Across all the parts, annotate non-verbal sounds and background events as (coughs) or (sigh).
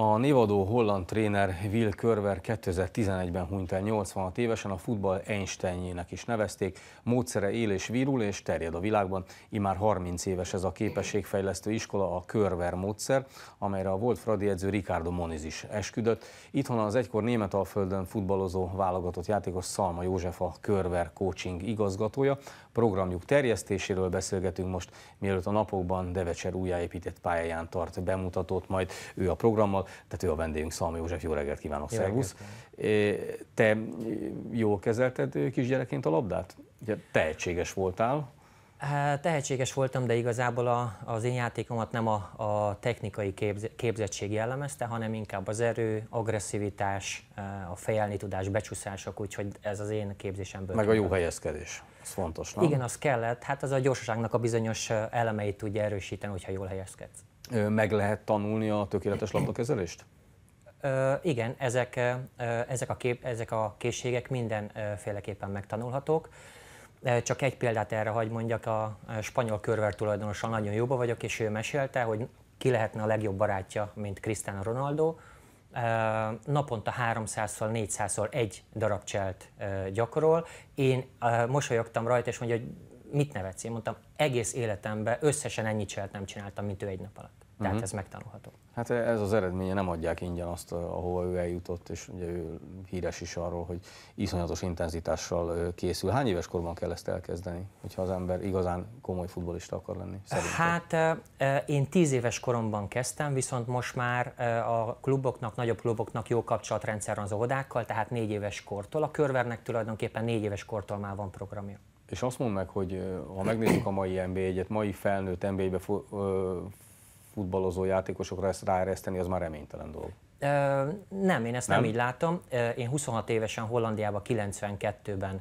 A névadó holland tréner Will Körver 2011-ben hunyt el 86 évesen, a futball Einsteinjének is nevezték, módszere él és virul és terjed a világban. Imár 30 éves ez a képességfejlesztő iskola, a Körver módszer, amelyre a volt Fradi edző Ricardo Moniz is esküdött. Itthon az egykor Németalföldön futballozó válogatott játékos Szalma József a Körver coaching igazgatója. Programjuk terjesztéséről beszélgetünk most, mielőtt a napokban Devecser újjáépített pályáján tart bemutatót, majd ő a programmal tehát ő a vendégünk, Szalmi József, jó reggelt kívánok, szervusz. Te jól kezelted kisgyerekként a labdát? Ugye tehetséges voltál. Hát, tehetséges voltam, de igazából a, az én játékomat nem a, a technikai képz, képzettség jellemezte, hanem inkább az erő, agresszivitás, e, a fejelni tudás, becsúszások, úgyhogy ez az én képzésemből. Meg a jó helyezkedés, ez fontos, nem? Igen, az kellett, hát az a gyorsaságnak a bizonyos e, elemeit tudja erősíteni, hogyha jól helyezkedsz meg lehet tanulni a tökéletes labdakezelést? Ö, igen, ezek, ö, ezek, a kép, ezek a készségek mindenféleképpen megtanulhatók. Csak egy példát erre hagy mondjak, a spanyol körver tulajdonossal nagyon jóba vagyok, és ő mesélte, hogy ki lehetne a legjobb barátja, mint Cristiano Ronaldo. Naponta 300 szor 400 szor egy darab cselt gyakorol. Én mosolyogtam rajta, és mondja, hogy mit nevetsz? Én mondtam, egész életemben összesen ennyi cselt nem csináltam, mint ő egy nap alatt. Tehát uh-huh. ez megtanulható. Hát ez az eredménye, nem adják ingyen azt, ahova ő eljutott, és ugye ő híres is arról, hogy iszonyatos intenzitással készül. Hány éves korban kell ezt elkezdeni, hogyha az ember igazán komoly futbolista akar lenni? Szerintem? Hát én tíz éves koromban kezdtem, viszont most már a kluboknak, nagyobb kluboknak jó kapcsolatrendszer van az óvodákkal, tehát négy éves kortól. A körvernek tulajdonképpen négy éves kortól már van programja és azt mondd meg, hogy ha megnézzük a mai NBA-et, mai felnőtt NBA-be fu futballozó játékosokra ezt ráereszteni, az már reménytelen dolog. Ö, nem, én ezt nem, nem így látom. Én 26 évesen Hollandiában 92-ben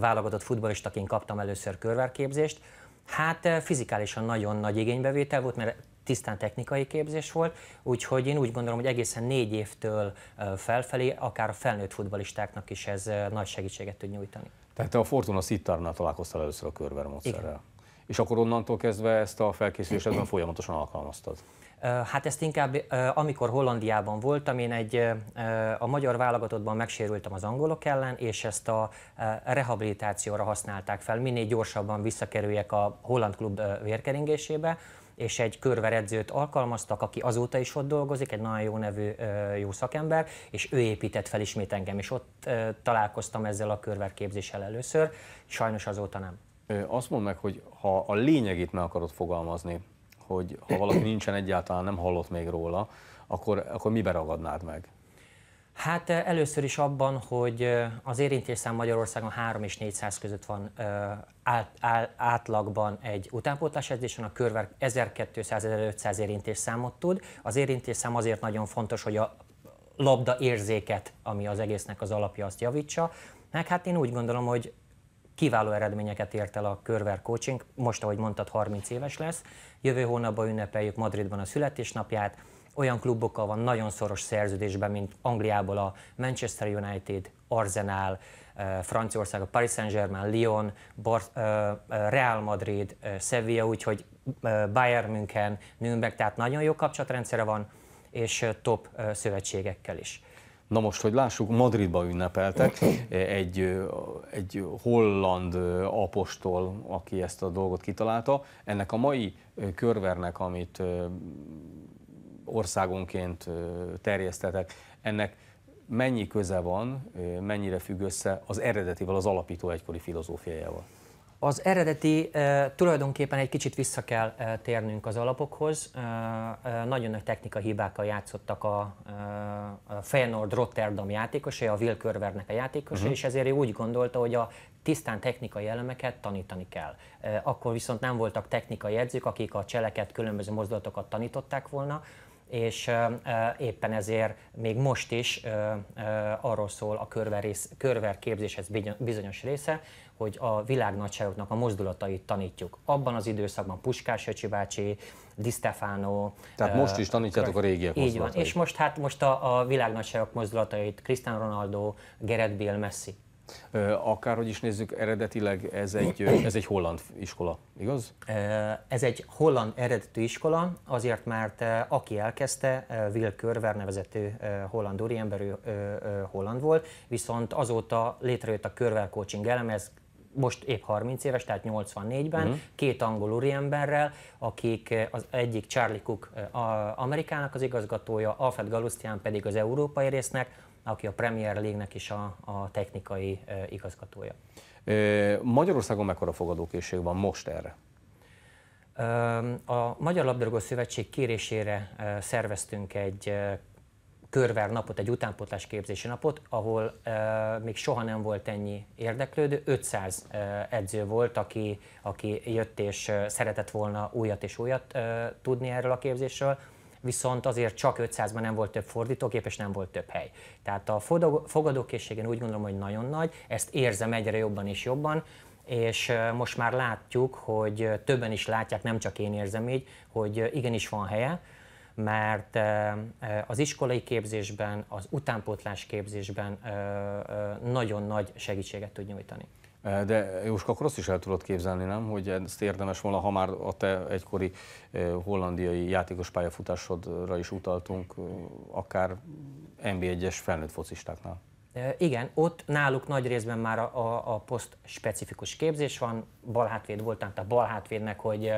válogatott futballistaként kaptam először körverképzést. Hát fizikálisan nagyon nagy igénybevétel volt, mert tisztán technikai képzés volt, úgyhogy én úgy gondolom, hogy egészen négy évtől felfelé, akár a felnőtt futbalistáknak is ez nagy segítséget tud nyújtani. Tehát te a Fortuna Szittárnál találkoztál először a körber módszerrel. Igen. És akkor onnantól kezdve ezt a felkészülést (clears throat) ebben folyamatosan alkalmaztad? Hát ezt inkább, amikor Hollandiában voltam, én egy, a magyar válogatottban megsérültem az angolok ellen, és ezt a rehabilitációra használták fel, minél gyorsabban visszakerüljek a holland klub vérkeringésébe és egy körveredzőt alkalmaztak, aki azóta is ott dolgozik, egy nagyon jó nevű jó szakember, és ő épített fel ismét engem, és ott találkoztam ezzel a körverképzéssel először, sajnos azóta nem. Azt mondd meg, hogy ha a lényegét meg akarod fogalmazni, hogy ha valaki nincsen egyáltalán, nem hallott még róla, akkor, akkor mi ragadnád meg? Hát először is abban, hogy az érintésszám Magyarországon 3 és 400 között van át, át, átlagban egy utánpótlás edzésen, a körver 1200-1500 érintésszámot tud. Az érintésszám azért nagyon fontos, hogy a labda érzéket, ami az egésznek az alapja, azt javítsa. Meg hát én úgy gondolom, hogy kiváló eredményeket ért el a Körver coaching, most, ahogy mondtad, 30 éves lesz. Jövő hónapban ünnepeljük Madridban a születésnapját, olyan klubokkal van nagyon szoros szerződésben, mint Angliából a Manchester United, Arsenal, eh, Franciaország, a Paris Saint-Germain, Lyon, Bar- eh, eh, Real Madrid, Sevilla, úgyhogy Bayern München, Nürnberg, tehát nagyon jó kapcsolatrendszere van, és top szövetségekkel is. Na most, hogy lássuk, Madridba ünnepeltek egy, egy holland apostol, aki ezt a dolgot kitalálta. Ennek a mai körvernek, amit országonként terjesztetek, ennek mennyi köze van, mennyire függ össze az eredetivel, az alapító egykori filozófiájával? Az eredeti tulajdonképpen egy kicsit vissza kell térnünk az alapokhoz. Nagyon nagy technika hibákkal játszottak a Feyenoord Rotterdam játékosai, a Will Körvernek a játékosai, uh-huh. és ezért ő úgy gondolta, hogy a tisztán technikai elemeket tanítani kell. Akkor viszont nem voltak technikai edzők, akik a cseleket, különböző mozdulatokat tanították volna, és éppen ezért még most is arról szól a körver, rész, körver képzéshez bizonyos része, hogy a világnagyságoknak a mozdulatait tanítjuk. Abban az időszakban Puskás Öcsi bácsi, Di Stefano. Tehát most is tanítjátok a régiek Így van, és most hát most a, a világnagyságok mozdulatait Cristiano Ronaldo, Gerrit Bill, Messi. Akárhogy is nézzük, eredetileg ez egy, ez egy holland iskola, igaz? Ez egy holland eredetű iskola, azért mert aki elkezdte, Will Körver nevezető holland úriember, ő, holland volt, viszont azóta létrejött a Körver Coaching elem, ez most épp 30 éves, tehát 84-ben, uh-huh. Mhm. két angol úriemberrel, akik az egyik Charlie Cook a Amerikának az igazgatója, Alfred Galustian pedig az európai résznek, aki a Premier League-nek is a, a technikai igazgatója. Magyarországon mekkora fogadókészség van most erre? A Magyar Labdarúgó Szövetség kérésére szerveztünk egy körver napot, egy utánpótlás képzési napot, ahol még soha nem volt ennyi érdeklődő, 500 edző volt, aki, aki jött és uh, szeretett volna újat és újat tudni erről a képzésről viszont azért csak 500-ban nem volt több fordítógép, és nem volt több hely. Tehát a fogadókészségen úgy gondolom, hogy nagyon nagy, ezt érzem egyre jobban és jobban, és most már látjuk, hogy többen is látják, nem csak én érzem így, hogy igenis van helye, mert az iskolai képzésben, az utánpótlás képzésben nagyon nagy segítséget tud nyújtani. Eh, de Jóska, akkor azt is el tudod képzelni, nem, hogy ezt érdemes volna, ha már a te egykori eh, hollandiai játékos pályafutásodra is utaltunk, eh, akár NB1-es felnőtt focistáknál. Igen, ott náluk nagy részben már a, a, a poszt specifikus képzés van, balhátvéd voltam, tehát balhátvédnek, hogy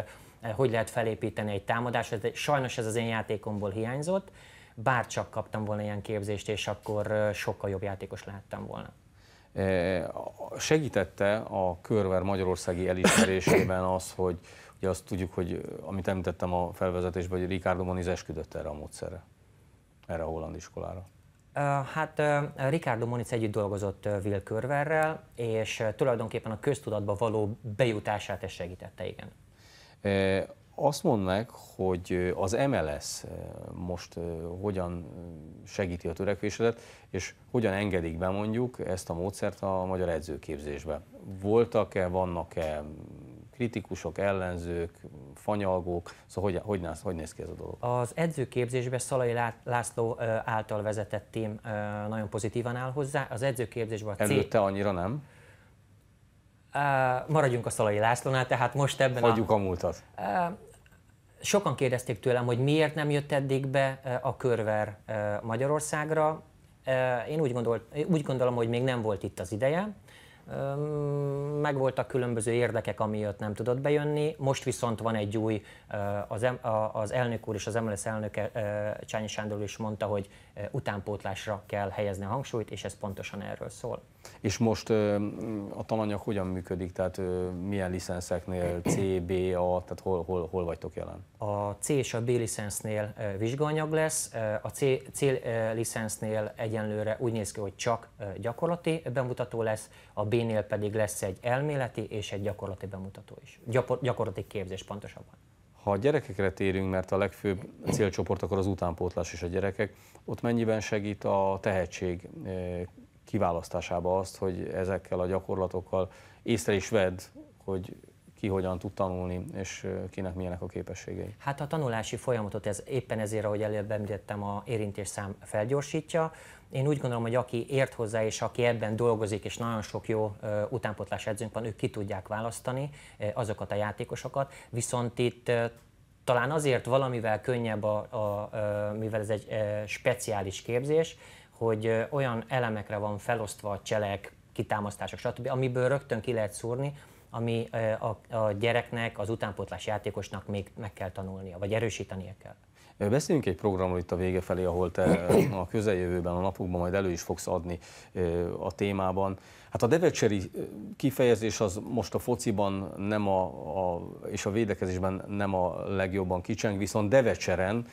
hogy lehet felépíteni egy támadást, sajnos ez az én játékomból hiányzott, bár csak kaptam volna ilyen képzést, és akkor sokkal jobb játékos lehettem volna. Eh, segítette a körver magyarországi elismerésében az, hogy ugye azt tudjuk, hogy amit említettem a felvezetésben, hogy Ricardo Moniz esküdött erre a módszerre, erre a holland iskolára. Eh, hát eh, Ricardo Moniz együtt dolgozott Will Körverrel, és tulajdonképpen a köztudatba való bejutását ez segítette, igen. Azt mondd meg, hogy az MLS most hogyan segíti a törekvésedet, és hogyan engedik be mondjuk ezt a módszert a magyar edzőképzésbe. Voltak-e, vannak-e kritikusok, ellenzők, fanyalgók, szóval hogy, hogy, néz, hogy néz ki ez a dolog? Az edzőképzésben Szalai László által vezetett tím nagyon pozitívan áll hozzá. Az edzőképzésben a C... Előtte annyira nem? Uh, maradjunk a Szalai Lászlónál, tehát most ebben Hagyjuk a... a múltat. Uh, Sokan kérdezték tőlem, hogy miért nem jött eddig be e, a körver e, Magyarországra. E, én úgy, gondol, úgy gondolom, hogy még nem volt itt az ideje megvoltak különböző érdekek, amiatt nem tudott bejönni. Most viszont van egy új, eh, az, az elnök úr és az MLS elnöke eh, Csányi Sándor is mondta, hogy eh, utánpótlásra kell helyezni a hangsúlyt, és ez pontosan erről szól. És most a tananyag hogyan működik, tehát milyen licenszeknél, C, B, A, tehát hol, hol, hol vagytok jelen? A C és a B licensznél vizsgaanyag lesz, a C, C licensznél egyenlőre úgy néz ki, hogy csak gyakorlati bemutató lesz, a B-nél pedig lesz egy elméleti és egy gyakorlati bemutató is. Gyakor, gyakorlati képzés pontosabban. Ha a gyerekekre térünk, mert a legfőbb célcsoport akkor az utánpótlás és a gyerekek, ott mennyiben segít a tehetség eh, kiválasztásába azt, hogy ezekkel a gyakorlatokkal észre is vedd, hogy ki hogyan tud tanulni, és kinek milyenek a képességei. Hát a tanulási folyamatot ez éppen ezért, ahogy előbb említettem, a érintésszám felgyorsítja. Én úgy gondolom, hogy aki ért hozzá, és aki ebben dolgozik, és nagyon sok jó utánpotlás edzőnk van, ők ki tudják választani azokat a játékosokat. Viszont itt talán azért valamivel könnyebb, a, a, a, mivel ez egy speciális képzés, hogy olyan elemekre van felosztva a cselek, kitámasztások, stb., amiből rögtön ki lehet szúrni, ami eh, a, a gyereknek, az utánpótlás játékosnak még meg kell tanulnia, vagy erősítenie kell. Beszéljünk egy programról itt a vége felé, ahol te (coughs) a közeljövőben, a napokban majd elő is fogsz adni a témában. Hát a devecseri kifejezés az most a fociban nem a, a, és a védekezésben nem a legjobban kicseng, viszont devecseren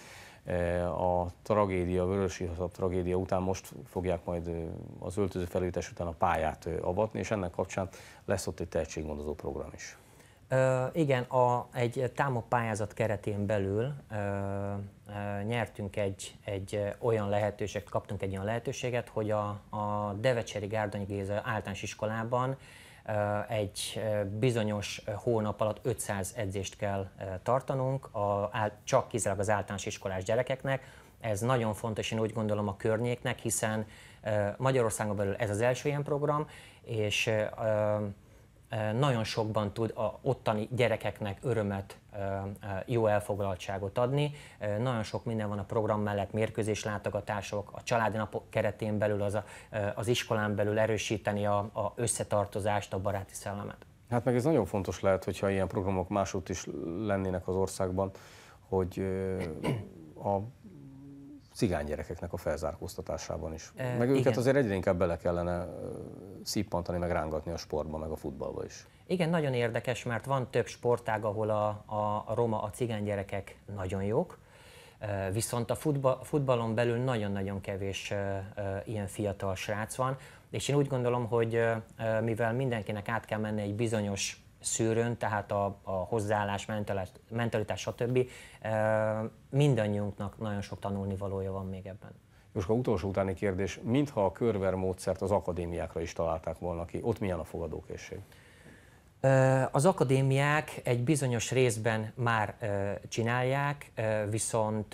Eh, a tragédia, a vörösi tragédia után most fogják majd eh, az öltöző felújítás után a pályát eh, avatni, és ennek kapcsán lesz ott egy tehetséggondozó program is. Ö, igen, a, egy támogpályázat keretén belül ö, ö, nyertünk egy, egy olyan lehetőséget, kaptunk egy olyan lehetőséget, hogy a, a Devecseri Gárdonyi Géza általános iskolában egy bizonyos hónap alatt 500 edzést kell tartanunk, a, csak kizárólag az általános iskolás gyerekeknek. Ez nagyon fontos, én úgy gondolom a környéknek, hiszen Magyarországon belül ez az első ilyen program, és nagyon sokban tud a ottani gyerekeknek örömet, jó elfoglaltságot adni. Nagyon sok minden van a program mellett, mérkőzés látogatások, a családi napok keretén belül, az, a, az iskolán belül erősíteni a, a összetartozást, a baráti szellemet. Hát meg ez nagyon fontos lehet, hogyha ilyen programok másút is lennének az országban, hogy a cigány gyerekeknek a felzárkóztatásában is. E, meg őket igen. azért egyre inkább bele kellene szippantani, meg rángatni a sportba, meg a futballba is. Igen, nagyon érdekes, mert van több sportág, ahol a, a, roma, a cigány gyerekek nagyon jók, viszont a futba, futballon belül nagyon-nagyon kevés ilyen fiatal srác van, és én úgy gondolom, hogy mivel mindenkinek át kell menni egy bizonyos szűrőn, tehát a, a hozzáállás, mentalitás, mentalitás stb. mindannyiunknak nagyon sok tanulni valója van még ebben. Most a utolsó utáni kérdés, mintha a körver módszert az akadémiákra is találták volna ki, ott milyen a fogadókészség? Az akadémiák egy bizonyos részben már csinálják, viszont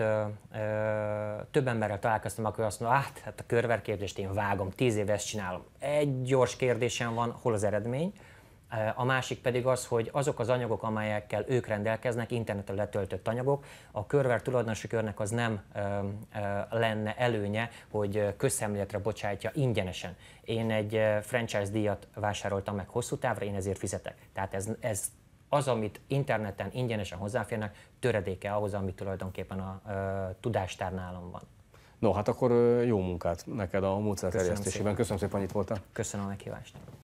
több emberrel találkoztam, akkor azt mondja, hát, a körverkérdést én vágom, tíz éve ezt csinálom. Egy gyors kérdésem van, hol az eredmény? Eh, a másik pedig az, hogy azok az anyagok, amelyekkel ők rendelkeznek, interneten letöltött anyagok, a körver tulajdonosi körnek az nem ö, ö, eh, lenne előnye, hogy eh, közszemléletre bocsátja ingyenesen. Én egy franchise díjat vásároltam meg hosszú távra, én ezért fizetek. Tehát ez, ez az, amit interneten ingyenesen hozzáférnek, töredéke ahhoz, amit tulajdonképpen a ö, tudástár nálam van. No, hát akkor jó munkát neked a módszer terjesztésében. Köszönöm szépen, hogy itt voltál. Köszönöm a meghívást.